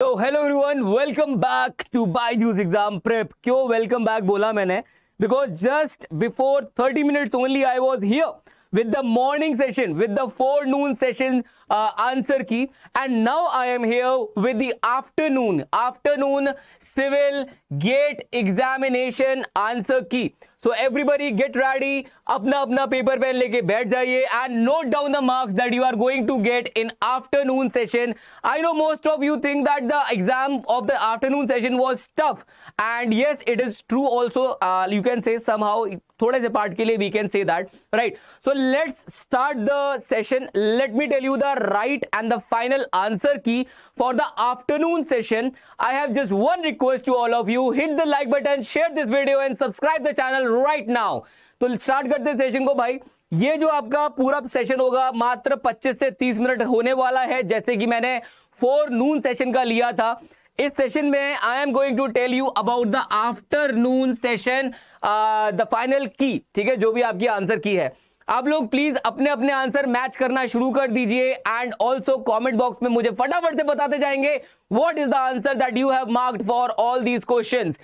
तो hello everyone welcome back to Byju's exam prep क्यों welcome back बोला मैंने because just before 30 minutes only I was here with the morning session with the forenoon session answer key and now I am here with the afternoon afternoon civil GATE examination answer key so everybody get ready अपना अपना paper pen लेके बैठ जाइए and note down the marks that you are going to get in afternoon session I know most of you think that the exam of the afternoon session was tough and yes it is true also you can say somehow थोड़े से part के लिए we can say that right so let's start the session let me tell you the right and the final answer key for the afternoon session I have just one request to all of you hit the like button share this video and subscribe the channel right now तो start करते session को भाई ये जो आपका पूरा session होगा मात्र 25 से 30 मिनट होने वाला है जैसे कि मैंने फोर नून सेशन का लिया था इस सेशन में I am going to tell you about the afternoon session the final key ठीक है जो भी आपकी आंसर की है आप लोग प्लीज अपने अपने आंसर मैच करना शुरू कर दीजिए एंड ऑल्सो कॉमेंट बॉक्स में मुझे फटाफट से बताते जाएंगे what is the answer that you have marked for all these question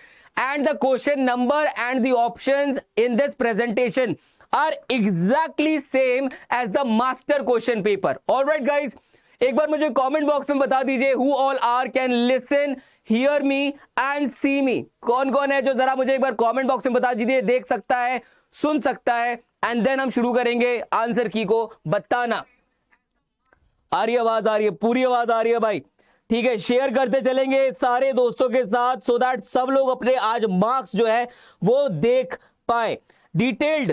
and the question number and the option in this presentation are exactly same as the master question paper all right guys एक बार मुझे comment box में बता दीजिए who all are can listen here me and see me कौन कौन है जो जरा मुझे एक बार कमेंट बॉक्स में बता दीजिए देख सकता है सुन सकता है एंड देन हम शुरू करेंगे आंसर की को बताना आ रही आवाज आ रही है पूरी आवाज आ रही है भाई ठीक है शेयर करते चलेंगे सारे दोस्तों के साथ सो so दैट सब लोग अपने आज मार्क्स जो है वो देख पाए detailed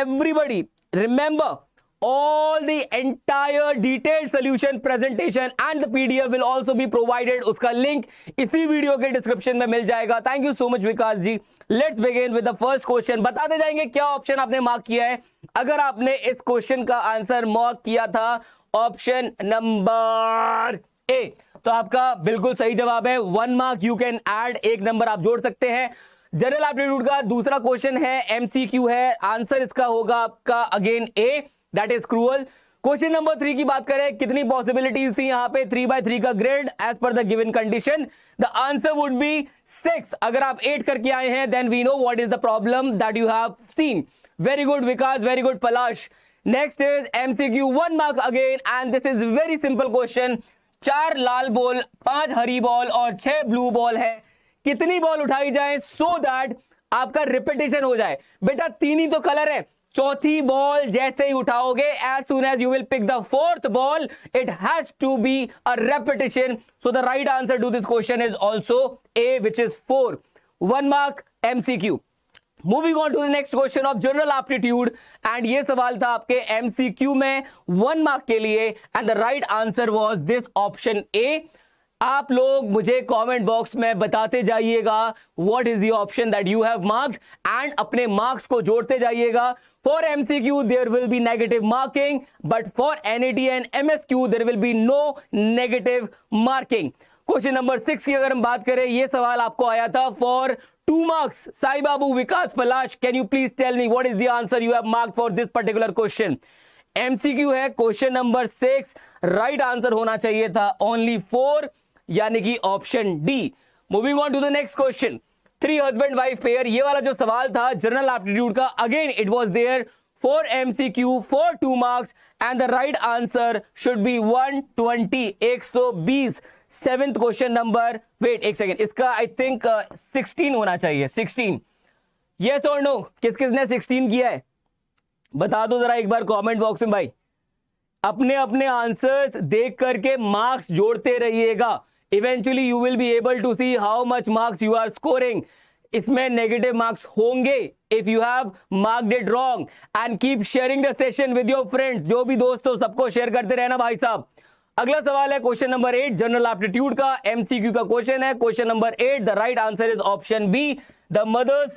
everybody remember all the entire detailed solution presentation and the pdf will also be provided uska link इसी वीडियो के डिस्क्रिप्शन में मिल जाएगा thank you so much Vikas ji let's begin with the first question बताते जाएंगे क्या ऑप्शन आपने mark किया है अगर आपने इस क्वेश्चन का आंसर मार्क किया था ऑप्शन नंबर ए तो आपका बिल्कुल सही जवाब है one mark you can add एक नंबर आप जोड़ सकते हैं जनरल एप्टीट्यूड का दूसरा क्वेश्चन है एमसीक्यू है आंसर इसका होगा आपका again a that is crucial question number three की बात करें कितनी पॉसिबिलिटीज थी यहाँ पे थ्री बाय थ्री का grade as per the given condition the answer would be six अगर आप एट करके आए हैं then we know what is the problem that you have seen very good Vikas very good Palash next is MCQ one mark again and this is very simple question चार लाल ball पांच हरी ball और छह ब्लू बॉल है कितनी ball उठाई जाए so so that आपका रिपीटेशन हो जाए बेटा तीन ही तो कलर है चौथी बॉल जैसे ही उठाओगे as soon as you will pick the fourth ball it has to be a repetition so the right answer to this question is also A which is four one mark MCQ moving on to the next question of general aptitude and ये सवाल था आपके MCQ में one mark के लिए and the right answer was this option A आप लोग मुझे कमेंट बॉक्स में बताते जाइएगा what is the option that you have marked and अपने मार्क्स को जोड़ते जाइएगा for MCQ there will be negative marking but for NET and MSQ there will be no negative marking question number six की अगर हम बात करें यह सवाल आपको आया था for two marks Sai Babu Vikas Palash can you please tell me what is the answer you have mark for this particular question MCQ है question number six right answer होना चाहिए था ओनली फोर यानी कि option D moving on to the next question three husband wife pair ये वाला जो सवाल था जनरल एप्टीट्यूड का again it was there four M C Q four to marks and the right answer should be one twenty एक सौ बीस seventh question number wait एक सेकेंड इसका आई थिंक सिक्सटीन होना चाहिए सिक्सटीन ये और नो किस किस ने सिक्सटीन किया है बता दो जरा एक बार कॉमेंट बॉक्स में भाई अपने अपने आंसर देख करके मार्क्स जोड़ते रहिएगा eventually you will be able to see how much marks you are scoring इसमें नेगेटिव मार्क्स होंगे if you have marked it wrong and keep sharing the session with your friend जो भी दोस्त हो सबको शेयर करते रहना भाई साहब अगला सवाल है question number eight general aptitude का एमसीक्यू का क्वेश्चन है question number eight the right answer is option B the mother's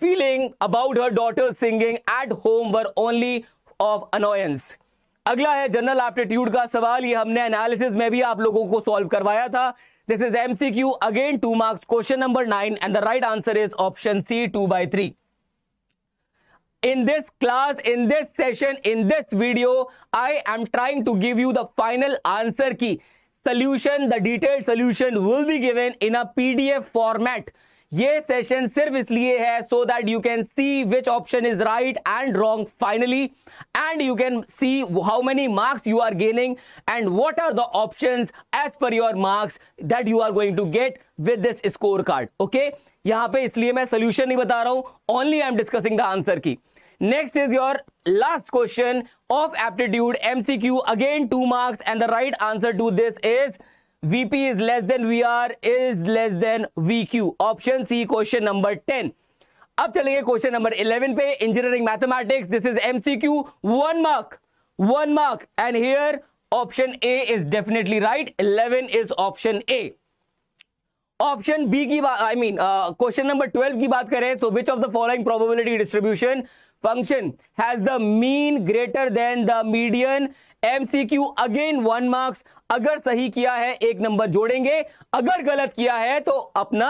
feeling about her daughter singing at home were only of annoyance अगला है जनरल एप्टीट्यूड का सवाल ये हमने analysis में भी आप लोगों को सॉल्व करवाया था this is MCQ again two marks question number nine and the right answer is option C two by three in this class in this session in this video I am trying to give you the final answer key solution the detail solution will be given in a PDF format ये session सिर्फ इसलिए है so that you can see which option is right and wrong finally and you can see how many marks you are gaining and what are the option as per your marks that you are going to get with this score card okay यहां पे इसलिए मैं solution नहीं बता रहा हूं only I am discussing the answer key next is your last question of aptitude MCQ again two marks and the right answer to this is VP is less than VR is less than VQ. Option C, question number question number अब चलेंगे question number eleven पे engineering mathematics this is MCQ one mark one mark and here option A is definitely right eleven is option A option B की I mean question number twelve की बात करें तो which of the following probability distribution function has the mean greater than the median MCQ again one marks अगर सही किया है एक नंबर जोड़ेंगे अगर गलत किया है तो अपना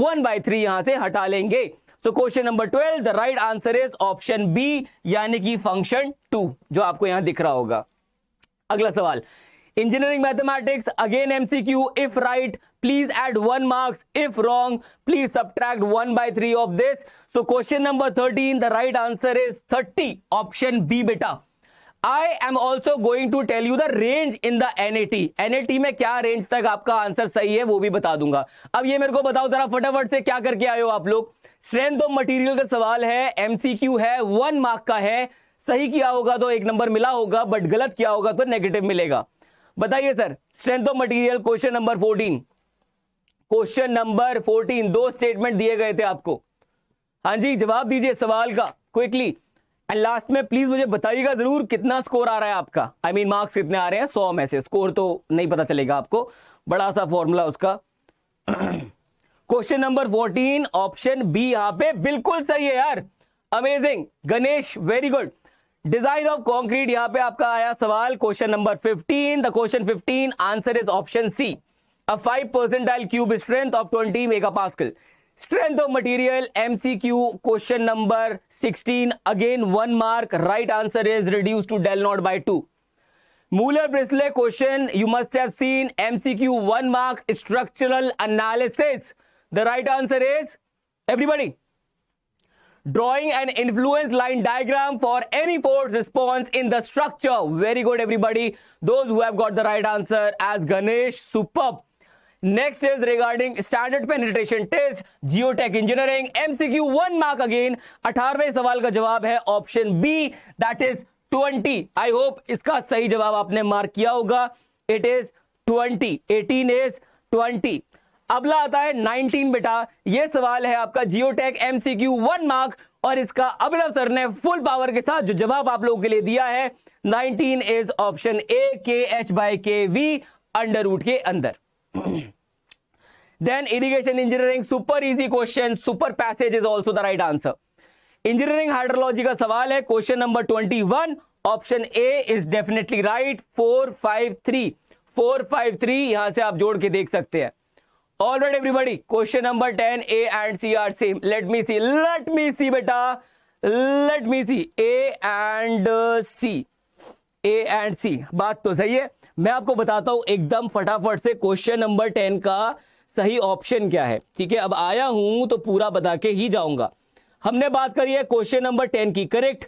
वन बाय थ्री यहां से हटा लेंगे तो question number twelve the right answer is option B यानी कि फंक्शन टू जो आपको यहां दिख रहा होगा अगला सवाल engineering mathematics again MCQ if right please add one marks if wrong please subtract one by three of this तो question number thirteen the right answer is thirty option B बेटा I am also going to tell you the range in the A T में क्या range तक आपका answer सही है वो भी बता दूंगा अब ये मेरे को बताओ जरा फटाफट से क्या करके आए हो आप लोग स्ट्रेंथ ऑफ मटीरियल का सवाल है एमसीक्यू है वन मार्क का है सही किया होगा तो एक नंबर मिला होगा बट गलत किया होगा तो नेगेटिव मिलेगा बताइए sir strength of material question number fourteen question number fourteen दो स्टेटमेंट दिए गए थे आपको हाँ जी जवाब दीजिए सवाल का क्विकली एंड लास्ट में प्लीज मुझे बताइएगा जरूर कितना स्कोर आ रहा है आपका आई मीन मार्क्स कितने आ रहे हैं सौ में से स्कोर तो नहीं पता चलेगा आपको बड़ा सा फॉर्मूला उसका question number fourteen option B यहां पे बिल्कुल सही है यार amazing Ganesh very good design of concrete यहां पे आपका आया सवाल question number fifteen the question fifteen answer is option C a five percentile cube strength of twenty mega pascal Strength of material MCQ question number 16 again 1 mark right answer is reduced to del naught by 2. Muller briley question you must have seen MCQ 1 mark structural analysis. The right answer is everybody drawing an influence line diagram for any force response in the structure. Very good everybody. Those who have got the right answer as Ganesh superb. Next is regarding standard penetration test geotech engineering MCQ one mark again अठारहवें सवाल का जवाब है option B that is twenty I hope इसका सही जवाब आपने mark किया होगा it is twenty eighteen is twenty अबला आता है 19 बेटा ये सवाल है आपका जियोटेक एमसीक्यू वन मार्क और इसका अबला सर ने फुल पावर के साथ जो जवाब आप लोगों के लिए दिया है 19 is option A K H by K V under root के अंदर then irrigation engineering super easy question super passage is also the right answer engineering hydrology का सवाल है question number twenty one option A is definitely right four five three four five three यहां से आप जोड़ के देख सकते हैं all right everybody question number ten A and C are same let me see let me see बेटा let me see A and C A and C बात तो सही है मैं आपको बताता हूं एकदम फटाफट से क्वेश्चन नंबर टेन का सही ऑप्शन क्या है ठीक है अब आया हूं तो पूरा बता के ही जाऊंगा हमने बात करी है क्वेश्चन नंबर टेन की correct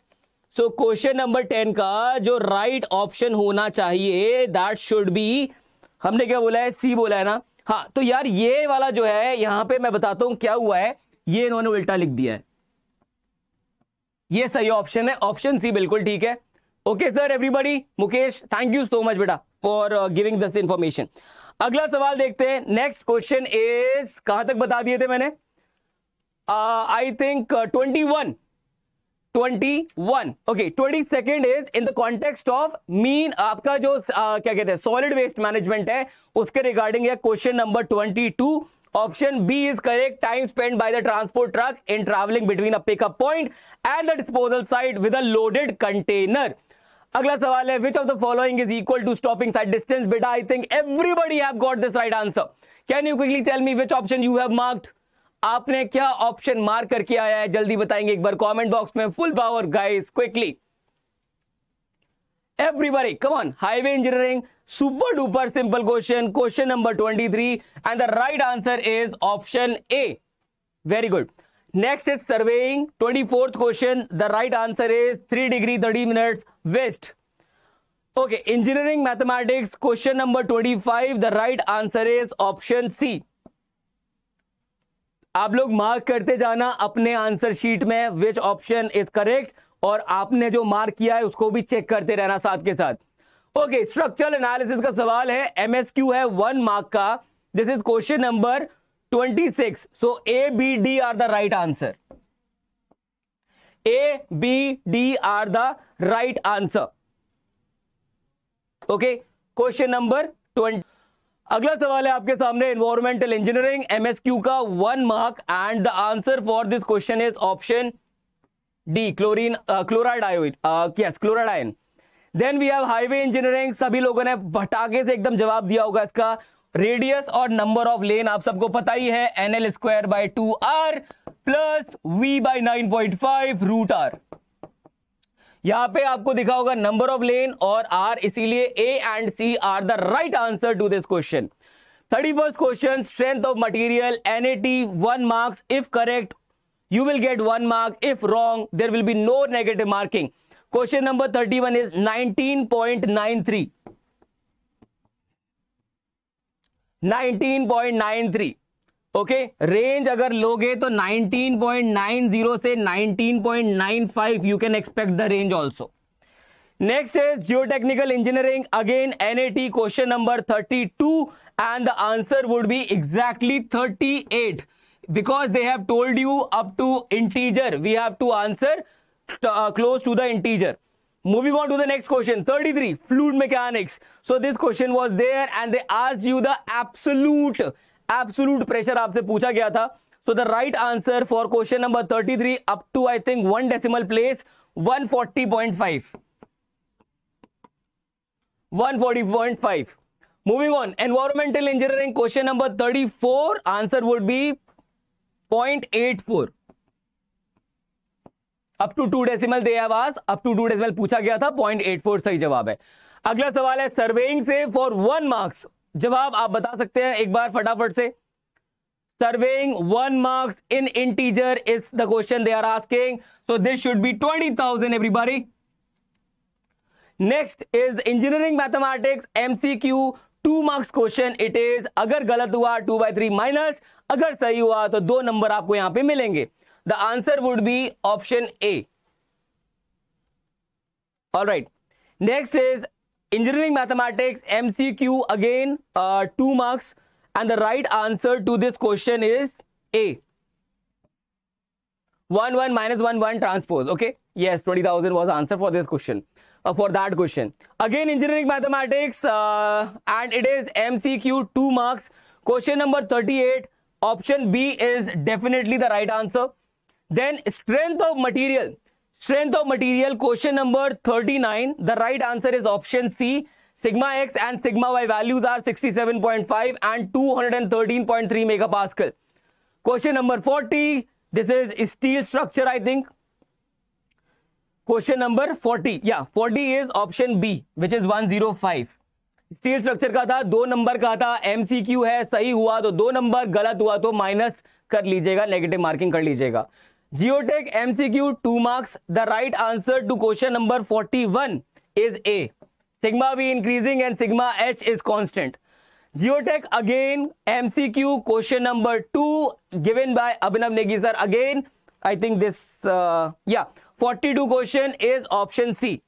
so question number ten का जो राइट right ऑप्शन होना चाहिए दैट शुड बी हमने क्या बोला है सी बोला है ना हाँ तो यार ये वाला जो है यहां पे मैं बताता हूं क्या हुआ है ये इन्होंने उल्टा लिख दिया है ये सही ऑप्शन है ऑप्शन सी बिल्कुल ठीक है okay sir everybody Mukesh thank you so much बेटा फॉर गिविंग दिस इंफॉर्मेशन अगला सवाल देखते हैं नेक्स्ट क्वेश्चन इज कहां तक बता दिए थे मैंने I think twenty one twenty one okay twenty second is in the context of mean आपका जो uh, क्या कहते हैं सॉलिड वेस्ट मैनेजमेंट है उसके रिगार्डिंग है question number twenty two option B is correct time spend by the transport truck in travelling between a pickup point and the disposal site with a loaded container अगला सवाल है which of the following is equal to stopping sight distance बेटा I think everybody have got this right answer can you quickly tell me which option you have marked आपने क्या option mark करके आया है जल्दी बताएंगे एक बार कमेंट बॉक्स में full power guys quickly everybody come on highway engineering super duper simple question question number 23 and the right answer is option A very good next is surveying 24th question the right answer is 3 degree 30 minutes west okay engineering mathematics question number twenty five the right answer is option C आप लोग mark करते जाना अपने answer sheet में विच option is correct और आपने जो mark किया है उसको भी चेक करते रहना साथ के साथ ओके स्ट्रक्चरल एनालिसिस का सवाल है एमएसक्यू है वन मार्क का this is question number twenty six so A B D are the right answer A B D are the right answer okay question number twenty अगला सवाल है आपके सामने इन्वायरमेंटल इंजीनियरिंग एमएसक्यू का one mark and the answer for this question is option D chlorine chloride आयोड yes chloride ion then we have highway engineering सभी लोगों ने भटाके से एकदम जवाब दिया होगा इसका रेडियस और नंबर ऑफ लेन आप सबको पता ही है N L square by two R plus V by nine point five root R यहां पे आपको दिखा होगा नंबर ऑफ लेन और आर इसीलिए A and C are the right answer to this question thirty first question strength of material N A T one marks if correct you will get one mark if wrong there will be no negative marking question number thirty one is nineteen point nine three 19.93 okay range अगर लोगे तो 19.90 से 19.95 you can expect the range also next is geotechnical engineering again NAT question number 32 and the answer would be exactly 38 because they have told you up to integer we have to answer close to the integer Moving on to the next question, 33, fluid mechanics. So this question was there and they asked you the absolute, absolute pressure आपसे पूछा gaya tha So the right answer for question number 33 up to I think one decimal place 140.5. 140.5. Moving on, environmental engineering question number 34, answer would be 0.84. Up to two decimal they आवाज up to two decimal पूछा गया था point eight four सही जवाब है अगला सवाल है सर्वेइंग से फॉर वन मार्क्स जवाब आप बता सकते हैं एक बार फटाफट से surveying one marks in integer is the question they are asking so this should be twenty thousand everybody next is engineering mathematics MCQ two marks question it is अगर गलत हुआ टू बाई थ्री माइनस अगर सही हुआ तो दो number आपको यहां पे मिलेंगे The answer would be option A. Alright. Next is engineering mathematics MCQ again uh, 2 marks and the right answer to this question is A. 1 1 minus 1 1 transpose okay yes 20000 was answer for this question uh, for that question again engineering mathematics uh, and it is mcq 2 marks question number 38 option b is definitely the right answer then strength of material strength of material question number thirty nine the right answer is option C sigma x and sigma y values are 67.5 and 213.3 megapascal question number 40 this is steel structure i think question number 40 yeah 40 is option b which is 105 steel structure का था दो number का था MCQ है सही हुआ तो दो नंबर गलत हुआ तो माइनस कर लीजिएगा नेगेटिव मार्किंग कर लीजिएगा Geotech MCQ 2 marks. The right answer to question number 41 is A. Sigma V increasing and sigma H is constant. Geotech again MCQ question number 2 given by Abhinav Negi sir again. I think this, uh, yeah, 42 question is option C.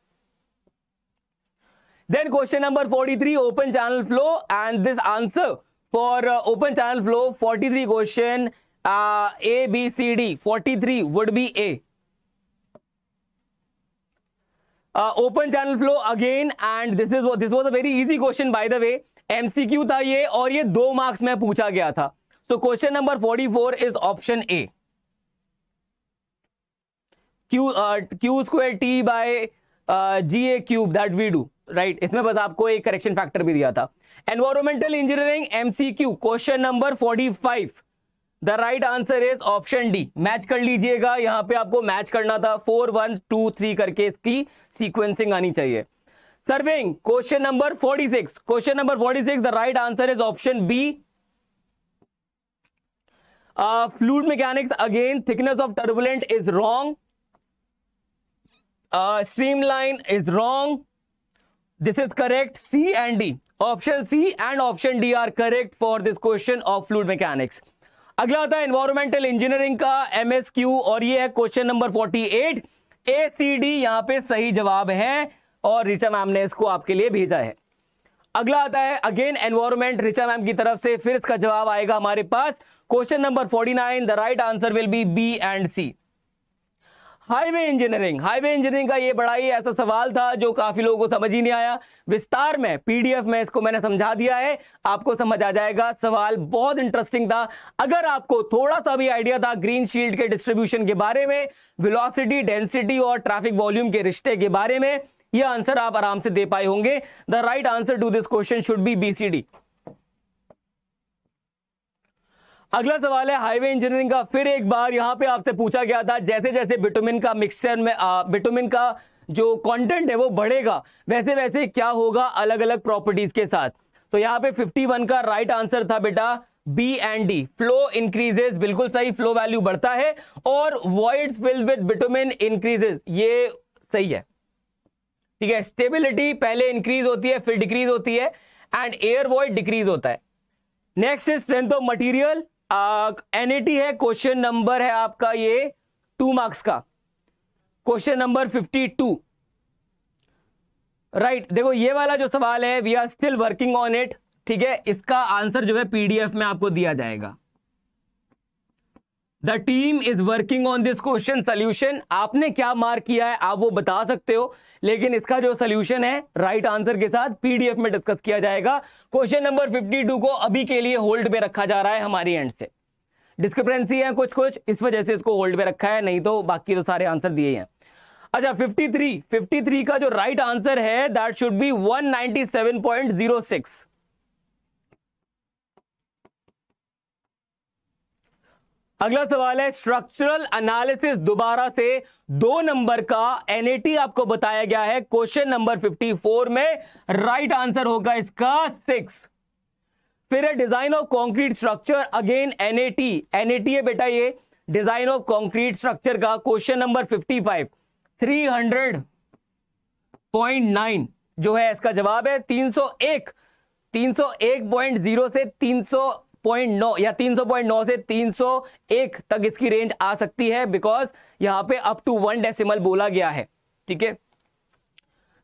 Then question number 43 open channel flow and this answer for uh, open channel flow 43 question A B C D forty three would be a open channel flow again and this is this was a very easy question by the way MCQ था ये और ये दो marks में पूछा गया था तो question number forty four is option A Q Q square T by G A cube that we do right इसमें बस आपको एक करेक्शन फैक्टर भी दिया था environmental engineering MCQ question number forty five the right answer is option D match कर लीजिएगा यहां पे आपको मैच करना था फोर वन टू थ्री करके इसकी सीक्वेंसिंग आनी चाहिए surveying question number forty six question number forty six the right answer is option B fluid mechanics again thickness of turbulent is wrong stream line is wrong this is correct C and D option C and option D are correct for this question of fluid mechanics अगला आता है environmental engineering का Q और ये है question number forty eight A C D यहां पे सही जवाब है और रिचा मैम ने इसको आपके लिए भेजा है अगला आता है अगेन एनवायरमेंट रिचा मैम की तरफ से फिर इसका जवाब आएगा हमारे पास question number forty nine the right answer will be B and C highway engineering highway engineering का ये बड़ा ही ऐसा सवाल था जो काफी लोगों को समझ ही नहीं आया विस्तार में पीडीएफ में इसको मैंने समझा दिया है आपको समझ आ जाएगा सवाल बहुत इंटरेस्टिंग था अगर आपको थोड़ा सा भी आइडिया था ग्रीन शील्ड के डिस्ट्रीब्यूशन के बारे में विलॉसिटी डेंसिटी और ट्रैफिक वॉल्यूम के रिश्ते के बारे में यह आंसर आप आराम से दे पाए होंगे the right answer to this question should be BCD अगला सवाल है हाईवे इंजीनियरिंग का फिर एक बार यहां पे आपसे पूछा गया था जैसे जैसे बिटुमिन का मिक्सचर में बिटुमिन का जो कंटेंट है वो बढ़ेगा वैसे वैसे क्या होगा अलग अलग प्रॉपर्टीज के साथ तो यहाँ पे 51 का राइट आंसर था बेटा B and D flow increases बिल्कुल सही फ्लो वैल्यू बढ़ता है और void fills with bitumen increases ये सही है ठीक है स्टेबिलिटी पहले इंक्रीज होती है फिर डिक्रीज होती है एंड एयर वॉइड डिक्रीज होता है next is strength of material NET है क्वेश्चन नंबर है आपका ये टू मार्क्स का question number fifty two right देखो ये वाला जो सवाल है we are still working on it ठीक है इसका आंसर जो है पीडीएफ में आपको दिया जाएगा the team is working on this question solution आपने क्या मार्क किया है आप वो बता सकते हो लेकिन इसका जो सोल्यूशन है राइट right आंसर के साथ पीडीएफ में डिस्कस किया जाएगा क्वेश्चन नंबर 52 को अभी के लिए होल्ड पे रखा जा रहा है हमारी एंड से डिस्क्रिपेंसी है कुछ कुछ इस वजह से इसको होल्ड पे रखा है नहीं तो बाकी तो सारे आंसर दिए हैं अच्छा 53 53 का जो राइट right आंसर है दैट शुड बी सिक्स अगला सवाल है स्ट्रक्चरल एनालिसिस दोबारा से दो नंबर का एनएटी आपको बताया गया है क्वेश्चन नंबर 54 में राइट आंसर होगा इसका सिक्स फिर है design of concrete structure again NAT NAT है बेटा ये डिजाइन ऑफ कंक्रीट स्ट्रक्चर का क्वेश्चन नंबर 55 300.9 जो है इसका जवाब है 301 301.0 से 300 पॉइंट नौ या तीन सौ पॉइंट नौ से तीन सौ एक तक इसकी रेंज आ सकती है बिकॉज यहां पे अप टू वन डेसिमल बोला गया है ठीक है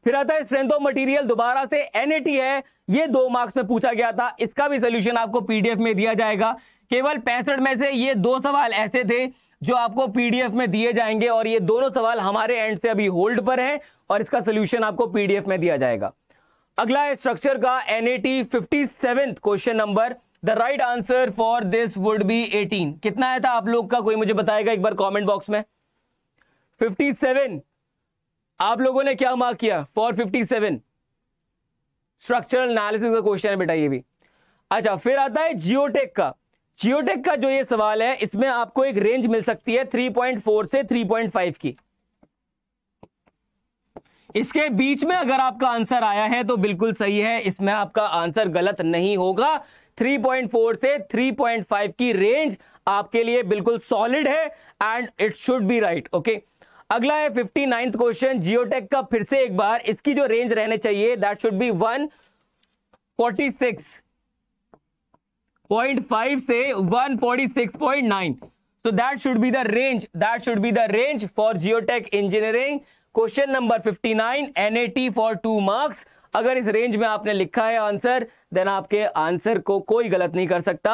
फिर आता है स्ट्रेंथ ऑफ मटेरियल दोबारा से एनएटी है ये दो मार्क्स में पूछा गया था इसका भी सोल्यूशन आपको पीडीएफ में दिया जाएगा केवल पैंसठ में से ये दो सवाल ऐसे थे जो आपको पीडीएफ में दिए जाएंगे और ये दोनों सवाल हमारे एंड से अभी होल्ड पर है और इसका सोल्यूशन आपको पीडीएफ में दिया जाएगा अगला है स्ट्रक्चर का NAT fifty question number the right answer for this would be 18 कितना आया था आप लोग का कोई मुझे बताएगा एक बार कमेंट बॉक्स में 57 आप लोगों ने क्या मार्क किया फॉर 57 स्ट्रक्चरल एनालिसिस का क्वेश्चन है बेटा ये भी अच्छा फिर आता है जियोटेक का जियोटेक का जो ये सवाल है इसमें आपको एक रेंज मिल सकती है 3.4 से 3.5 की इसके बीच में अगर आपका आंसर आया है तो बिल्कुल सही है इसमें आपका आंसर गलत नहीं होगा 3.4 से 3.5 की रेंज आपके लिए बिल्कुल सॉलिड है and it should be right okay अगला है फिफ्टी नाइन्थ क्वेश्चन जियोटेक का फिर से एक बार इसकी जो रेंज रहने चाहिए that should be one forty six point five से one forty six point nine so that should be the range that should be the range for geotech engineering question number 59 NAT for two marks अगर इस range में आपने लिखा है answer then आपके answer को कोई गलत नहीं कर सकता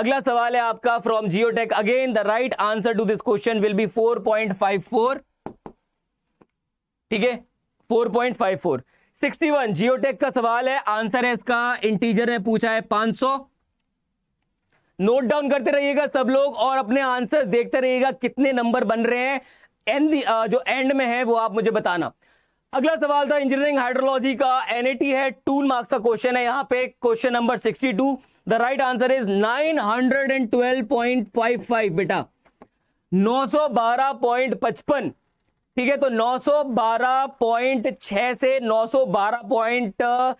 अगला सवाल है आपका from geotech again the right answer to this question will be 4.54 ठीक है 4.54 61 जियोटेक का सवाल है आंसर है इसका इंटीजर ने पूछा है 500 नोट डाउन करते रहिएगा सब लोग और अपने आंसर देखते रहिएगा कितने नंबर बन रहे हैं एंड uh, जो एंड में है वो आप मुझे बताना अगला सवाल था इंजीनियरिंग हाइड्रोलॉजी का एनएटी है टू मार्क्स का क्वेश्चन है यहाँ पे question number sixty two the right answer is nine hundred and twelve point five five बेटा नौ सौ बारह पॉइंट पचपन ठीक है तो नौ सौ बारह पॉइंट छ से नौ सौ बारह पॉइंट uh,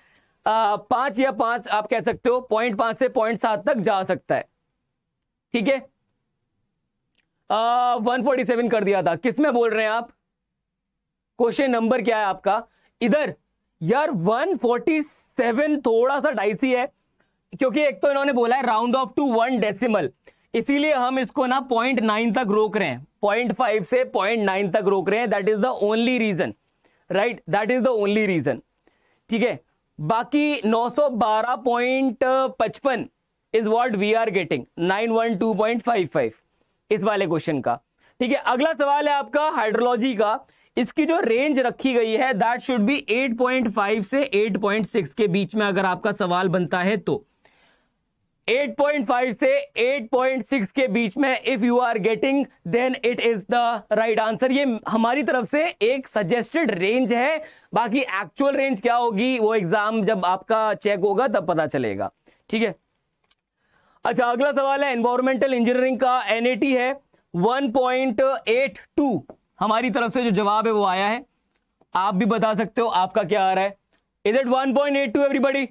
पांच या पांच आप कह सकते हो पॉइंट पांच से पॉइंट सात तक जा सकता है ठीक है वन फोर्टी सेवन कर दिया था किसमें बोल रहे हैं आप क्वेश्चन नंबर क्या है आपका इधर यार 147 थोड़ा सा डाइसी है क्योंकि एक तो इन्होंने बोला है round off to one decimal इसीलिए हम इसको ना पॉइंट नाइन तक रोक रहे हैं पॉइंट फाइव से पॉइंट नाइन तक रोक रहे हैं that is the only reason right that is the only reason ठीक है बाकी नौ सौ बारह पॉइंट पचपन is what we are getting nine one two point five five इस वाले क्वेश्चन का ठीक है अगला सवाल है आपका हाइड्रोलॉजी का इसकी जो रेंज रखी गई है दैट शुड बी 8.5 से 8.6 के बीच में अगर आपका सवाल बनता है तो 8.5 से 8.6 के बीच में if you are getting then it is the right answer ये हमारी तरफ से एक सजेस्टेड रेंज है बाकी एक्चुअल रेंज क्या होगी वो एग्जाम जब आपका चेक होगा तब पता चलेगा ठीक है अच्छा अगला सवाल है एनवायरमेंटल इंजीनियरिंग का एनएटी है 1.82 हमारी तरफ से जो जवाब है वो आया है आप भी बता सकते हो आपका क्या आ रहा है इज इट 1.82 एवरीबडी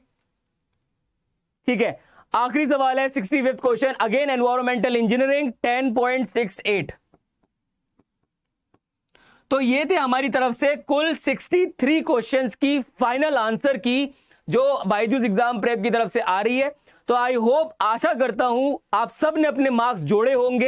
ठीक है आखिरी सवाल है sixty fifth question again environmental engineering 10.68 तो ये थे हमारी तरफ से कुल 63 क्वेश्चन की फाइनल आंसर की जो बाइजूस एग्जाम प्रेप की तरफ से आ रही है तो आई होप आशा करता हूं आप सब ने अपने मार्क्स जोड़े होंगे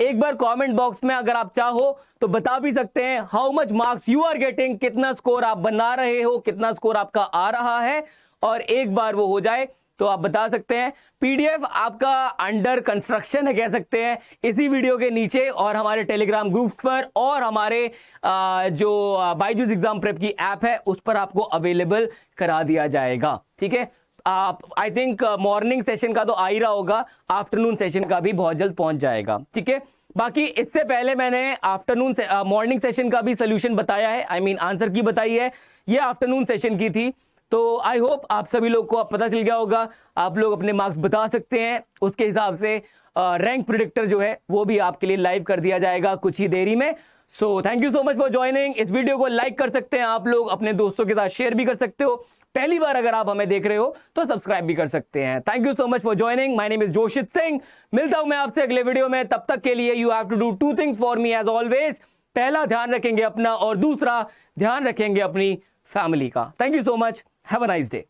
एक बार कमेंट बॉक्स में अगर आप चाहो तो बता भी सकते हैं how much marks you are getting कितना स्कोर आप बना रहे हो कितना स्कोर आपका आ रहा है और एक बार वो हो जाए तो आप बता सकते हैं पीडीएफ आपका अंडर कंस्ट्रक्शन है कह सकते हैं इसी वीडियो के नीचे और हमारे टेलीग्राम ग्रुप पर और हमारे जो बाईजूज एग्जाम प्रेप की ऐप है उस पर आपको अवेलेबल करा दिया जाएगा ठीक है आई थिंक मॉर्निंग सेशन का तो आ ही रहा होगा आफ्टरनून सेशन का भी बहुत जल्द पहुंच जाएगा ठीक है बाकी इससे पहले मैंने आफ्टरनून मॉर्निंग सेशन का भी सोल्यूशन बताया है आई मीन आंसर की बताई है ये आफ्टरनून सेशन की थी तो आई होप आप सभी लोग को पता चल गया होगा आप लोग अपने मार्क्स बता सकते हैं उसके हिसाब से रैंक uh, प्रोडिक्टर जो है वो भी आपके लिए लाइव कर दिया जाएगा कुछ ही देरी में so thank you so much for joining इस वीडियो को लाइक कर सकते हैं आप लोग अपने दोस्तों के साथ शेयर भी कर सकते हो पहली बार अगर आप हमें देख रहे हो तो सब्सक्राइब भी कर सकते हैं thank you so much for joining my name is Joshit Singh मिलता हूं मैं आपसे अगले वीडियो में तब तक के लिए you have to do two things for me as always पहला ध्यान रखेंगे अपना और दूसरा ध्यान रखेंगे अपनी फैमिली का thank you so much have a nice day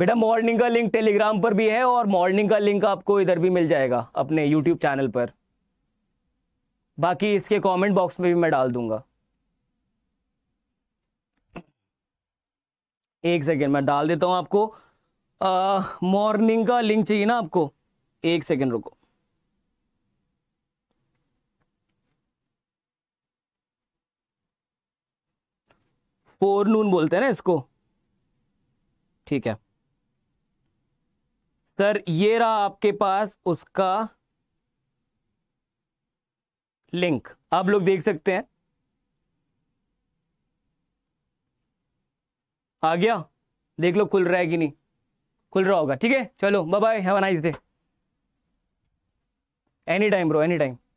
बेटा मॉर्निंग का लिंक टेलीग्राम पर भी है और मॉर्निंग का लिंक आपको इधर भी मिल जाएगा अपने यूट्यूब चैनल पर बाकी इसके कमेंट बॉक्स में भी मैं डाल दूंगा एक सेकेंड मैं डाल देता हूं आपको मॉर्निंग का लिंक चाहिए ना आपको एक सेकेंड रुको फोर नून बोलते हैं ना इसको ठीक है सर ये रहा आपके पास उसका लिंक आप लोग देख सकते हैं आ गया देख लो खुल रहा है कि नहीं खुल रहा होगा ठीक है चलो bye bye have a nice day any time bro any time